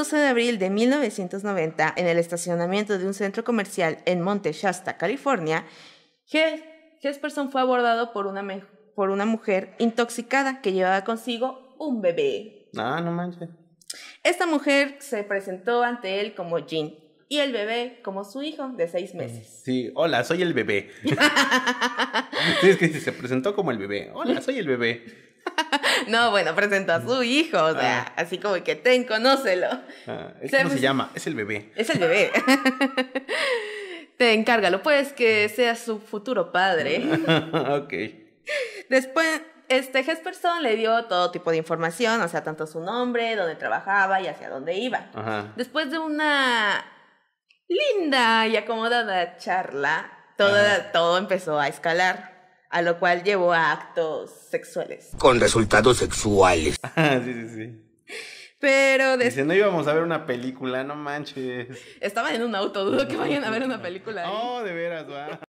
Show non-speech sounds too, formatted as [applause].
12 de abril de 1990, en el estacionamiento de un centro comercial en Monte Shasta, California, Jesperson fue abordado por una, por una mujer intoxicada que llevaba consigo un bebé. Ah, no manches. Esta mujer se presentó ante él como Jean y el bebé como su hijo de seis meses. Sí, hola, soy el bebé. [laughs] sí, es que se presentó como el bebé. Hola, soy el bebé. [laughs] no, bueno, presentó a su mm. hijo, o sea, ah. así como que ten, conócelo. Ah, ¿Cómo se, pues, llama? Es el bebé. Es el bebé. [laughs] Te encárgalo, pues, que sea su futuro padre. [laughs] ok. Después, este Hesperson le dio todo tipo de información, o sea, tanto su nombre, dónde trabajaba y hacia dónde iba. Después de una linda y acomodada charla, todo, todo empezó a escalar a lo cual llevó a actos sexuales. Con resultados sexuales. [laughs] Ah, sí, sí, sí. Pero de... Dice, no íbamos a ver una película, no manches. Estaban en un auto, dudo que vayan a ver una película. no oh, de veras, va.